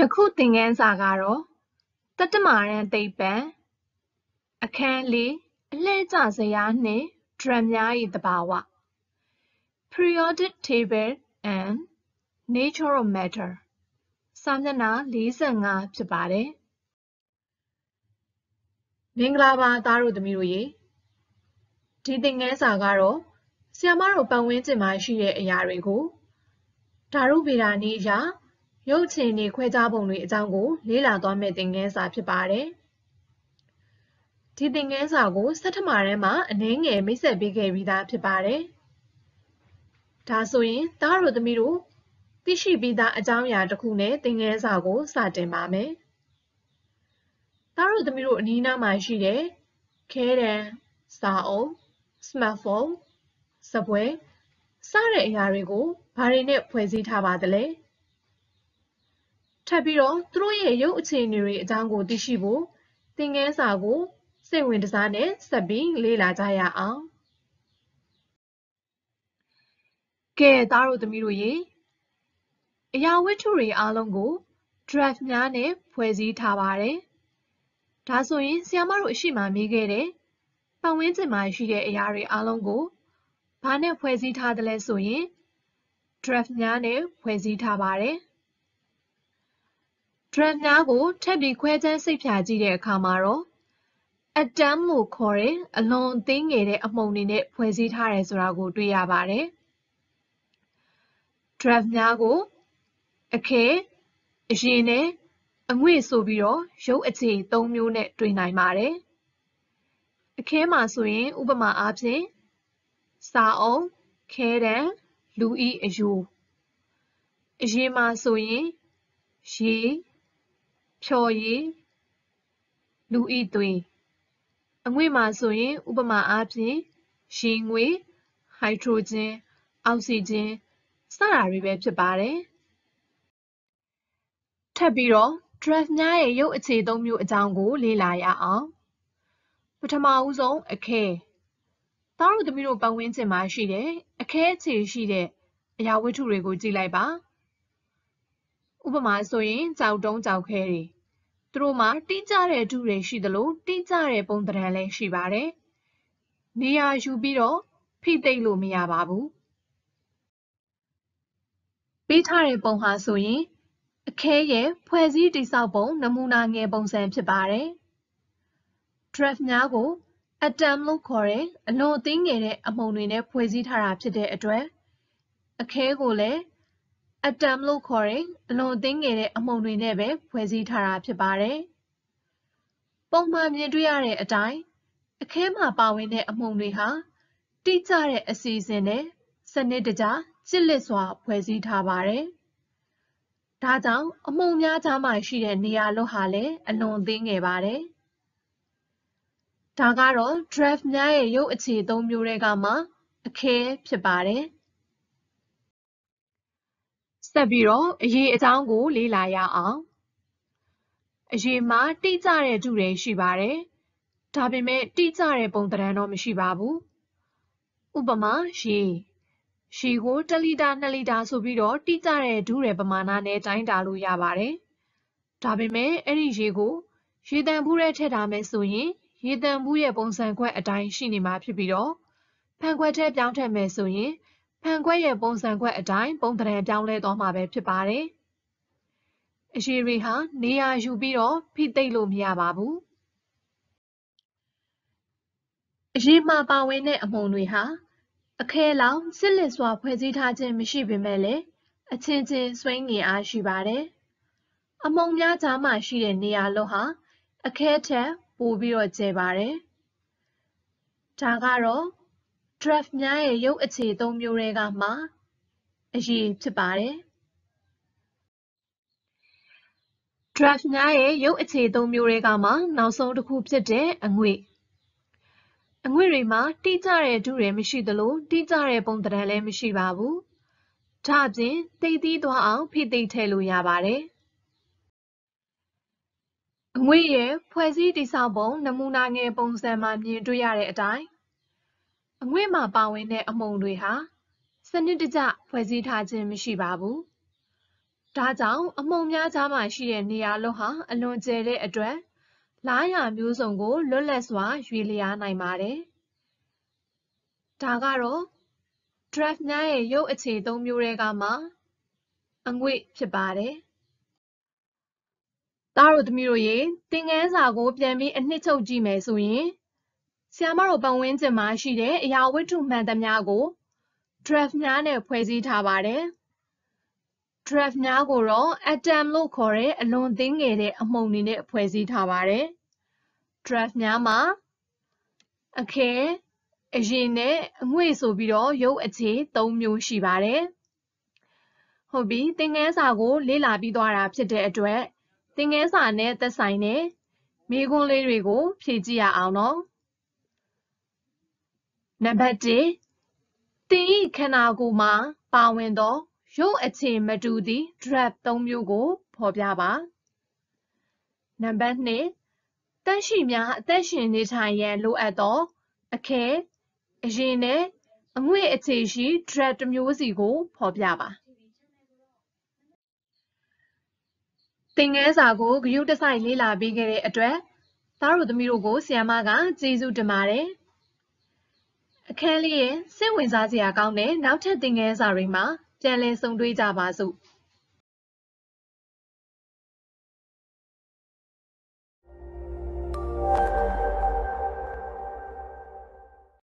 ယခုသင်ခန်းစာကတော့တတ္တမာရန်သိပ္ပံအခန်းလေးအလှည့်ကျဇယားနှင့်ဒရမ်များ၏သဘာဝ periodic table and natural matter စာမျက်နှာ45ဖြစ်ပါတယ်မင်္ဂလာပါသားတို့သမီးတို့ရေဒီသင်ခန်းစာကတော့ဆီယမတို့ပတ်ဝန်းကျင်မှာရှိတဲ့အရာတွေကိုဓာတုဗေဒနည်းအရာရုပ်ခြေအနေခွဲခြားပုံတွေအကြောင်းကို လေ့လာသွားမယ့်သင်ခန်းစာဖြစ်ပါတယ်။ဒီသင်ခန်းစာကိုစက်ထမတန်းမှာအနည်းငယ်မိတ်ဆက်ပေးခဲ့ပြီးသားဖြစ်ပါတယ်။ဒါဆိုရင်သားတို့သမီးတို့သိရှိပြီးသားအကြောင်းအရာတစ်ခုနဲ့သင်ခန်းစာကိုစတင်ပါမယ်။သားတို့သမီးတို့အနီးနားမှာရှိတဲ့ခဲတံ၊စာအုပ်၊စမတ်ဖုန်း၊စပွဲစတဲ့အရာတွေကိုဘာတွေနဲ့ဖွဲ့စည်းထားပါသလဲ။ထပ်ပြီးတော့သူတို့ရဲ့ရုပ်အခြေအနေတွေအကြောင်းကိုသိရှိဖို့သင်ခန်းစာကိုစိတ်ဝင်တစားနဲ့ဆက်ပြီးလေ့လာကြရအောင်။ကဲသားတို့သမီးတို့ရေအရာဝတ္ထုတွေအားလုံးကို draft များနဲ့ဖွဲ့စည်းထားပါတယ်။ဒါဆိုရင်ဆရာမတို့အရှိမမေးခဲ့တဲ့ပတ်ဝန်းကျင်မှာရှိတဲ့အရာတွေအားလုံးကိုဘာနဲ့ဖွဲ့စည်းထားသလဲဆိုရင် draft များနဲ့ဖွဲ့စည်းထားပါတယ်။ drug များကိုထပ်ပြီးခွဲခြမ်းစိတ်ဖြာကြည့်တဲ့အခါမှာတော့ atom လို့ခေါ်တဲ့အလွန်အသေးငယ်တဲ့အမှုန်တွေနဲ့ဖွဲ့စည်းထားတယ်ဆိုတာကိုတွေ့ရပါတယ်။ drug များကို အခဲအရင်နဲ့အငွေ့ဆိုပြီးတော့ရုပ်အခြေ၃မျိုးနဲ့တွေ့နိုင်ပါတယ်။အခဲမှာဆိုရင် ဥပမာအားဖြင့်စာအုပ်ခဲတံလူဤအယိုးအရင်မှာဆိုရင်ရေချော်ရည်လူဤသွေးအငွေ့မှာဆိုရင် ဥပမာအားဖြင့်ရေငွေဟိုက်ဒရိုဂျင် အောက်ဆီဂျင်စတာတွေပဲဖြစ်ပါတယ်ထပ်ပြီးတော့ dress များရဲ့ရုပ်အခြေသုံးမျိုးအကြောင်းကို လေ့လာရအောင်ပထမဦးဆုံးအခဲသားတို့သမီးတို့ပတ်ဝန်းကျင်မှာရှိတဲ့အခဲအခြေရှိတဲ့အရာဝတ္ထုတွေကိုကြည့်လိုက်ပါဥပမာဆိုရင်ကြောက်တုံးကြောက်ခဲတွေသူတို့မှာတိကျတဲ့အတုတွေရှိသလိုတိကျတဲ့ပုံသဏ္ဍာန်လည်းရှိပါတယ်။နေရာယူပြီးတော့ဖိသိပ်လို့မရပါဘူး။ပေးထားတဲ့ပုံဟာဆိုရင်အခဲရဲ့ဖွဲ့စည်းတိဆောက်ပုံ နမူနာငယ်ပုံစံဖြစ်ပါတယ်။ draft များကို atom လို့ခေါ်တဲ့အလွန်အသေးငယ်တဲ့အမုံတွေနဲ့ဖွဲ့စည်းထားတာဖြစ်တဲ့အတွက်အခဲကိုလည်းအက်တမ်လို့ခေါ်တဲ့အလွန်အသင်းငယ်တဲ့အမှုန်တွေနဲ့ပဲဖွဲ့စည်းထားတာဖြစ်ပါတယ်။ပုံမှန်မြင်တွေ့ရတဲ့အတိုင်းအခဲမှာပါဝင်တဲ့အမှုန်တွေဟာတိကျတဲ့အစီအစဉ်နဲ့စနစ်တကျကြစ်လက်စွာ ဖွဲ့စည်းထားပါတယ်။ဒါကြောင့်အမှုန်များကြားမှာရှိတဲ့နေရာလွတ်ဟာလည်းအလွန်အသင်းငယ်ပါတယ်။ဒါကတော့ draft များရဲ့ရုပ်အခြေသုံးမျိုးတွေကမှ အခဲဖြစ်ပါတယ်။ဆက်ပြီးတော့အရေးအကြောင်းကိုလေ့လာရအောင်အရေးမှာတိကျတဲ့ဓုတွေရှိပါတယ်ဒါပေမဲ့တိကျတဲ့ပုံသဏ္ဍာန်တော့မရှိပါဘူးဥပမာရေရေကို1လီတာ2လီတာဆိုပြီးတော့တိကျတဲ့ဓုတွေပမာဏနဲ့တိုင်းတာလို့ရပါတယ်ဒါပေမဲ့အဲ့ဒီရေကိုရေတံဘူးထဲထည့်ထားမယ်ဆိုရင် ရေတံဘူးရဲ့ပုံစံခွက်အတိုင်းရှိနေမှာဖြစ်ပြီးတော့ဖန်ခွက်ထဲပြောင်းထည့်မယ်ဆိုရင်ဟန်ခွက်ရဲ့ပုံစံခွက်အတိုင်းပုံသဏ္ဍာန်ပြောင်းလဲသွားမှာပဲဖြစ်ပါတယ်။အရေတွေဟာနေရာယူပြီးတော့ဖိသိပ်လို့မရပါဘူး။အရေမှာပါဝင်တဲ့အမုံတွေဟာ အခဲလောင်စစ်လက်စွာဖွဲ့စည်းထားခြင်းမရှိပေမဲ့လည်းအချင်းချင်းဆွေးငင်အားရှိပါတယ်။အမုံများကြားမှရှိတဲ့နေရာလုံးဟာ အခဲထက်ပိုပြီးတော့ကျယ်ပါတယ်။ဒါကတော့ Draft များရဲ့ရုပ်အခြေသုံးမျိုးထဲကမှအရည်ဖြစ်ပါတယ်။ Draft များရဲ့ရုပ်အခြေသုံးမျိုးထဲကမှ နောက်ဆုံးတစ်ခုဖြစ်တဲ့အငွေ့။အငွေ့တွေမှာတိကျတဲ့ထုထည်မရှိသလိုတိကျတဲ့ပုံသဏ္ဍာန်လည်းမရှိပါဘူး။ဒါ့အပြင်သိပ်သည်းသွားအောင်ဖိသိပ်ထည့်လို့ရပါတယ်။အငွေ့ရဲ့ဖွဲ့စည်းတည်ဆောက်ပုံနမူနာငယ်ပုံစံမှာမြင်တွေ့ရတဲ့အတိုင်းအငွေ့မှာပါဝင်တဲ့အမှုန်တွေဟာစနစ်တကျဖွဲ့စည်းထားခြင်းမရှိပါဘူး။ဒါကြောင့်အမှုန်များကြားမှာရှိတဲ့နေရာလုံးဟာ အလွန်ကျယ်တဲ့အတွက် လားရာမျိုးစုံကိုလွတ်လပ်စွာရွေလျားနိုင်ပါတယ်။ဒါကတော့ draft များရဲ့ရုပ်အခြေသုံးမျိုးတွေကမှအငွေ့ဖြစ်ပါတယ်။သားတို့သမီးတို့ရေသင်ခန်းစာကိုပြန်ပြီးအနှစ်ချုပ်ကြည့်မယ်ဆိုရင်ဆရာမတို့ပတ်ဝန်းကျင်မှာရှိတဲ့အရာဝတ္ထုမှန်သမျှကို draft များနဲ့ဖွဲ့စည်းထားပါတယ်။ draft များကိုတော့ atom လို့ခေါ်တဲ့အလွန်သေးငယ်တဲ့အမှုန်တွေနဲ့ဖွဲ့စည်းထားပါတယ်။ draft များမှာအခဲအရင်နဲ့အငွေ့ဆိုပြီးတော့ရုပ်အခြေ၃မျိုးရှိပါတယ်။ဟုတ်ပြီသင်ငန်းစာကို လေ့လာပြီးသွားတာဖြစ်တဲ့အတွက် သင်ငန်းစာနဲ့သက်ဆိုင်တဲ့မိကွန်းလေးတွေကို ဖြည့်ကြည့်ရအောင်နော်။နံပါတ်1သင်၏ခန္ဓာကိုယ်မှာပါဝင်သော ရုပ်အခြေမတူသည့် drug 3မျိုးကို ဖော်ပြပါနံပါတ်2တက်ရှိများအသက်ရှင်နေထိုင်ရန် လိုအပ်သော အခဲအရင်နဲ့အငွေ့အခြေရှိ drug တစ်မျိုးစီကိုဖော်ပြပါသင်ငန်းစာကိုဂရုတစိုက်လေ့လာပေးခဲ့တဲ့အတွက်သားတို့သမီးတို့ကိုဆီယမ်မကကျေးဇူးတင်ပါတယ်။အခန်းလေးရင်စိတ်ဝင်စားစရာကောင်းတဲ့နောက်ထပ်သင်ခန်းစာတွေမှာပြန်လည်ဆုံတွေ့ကြပါစို့။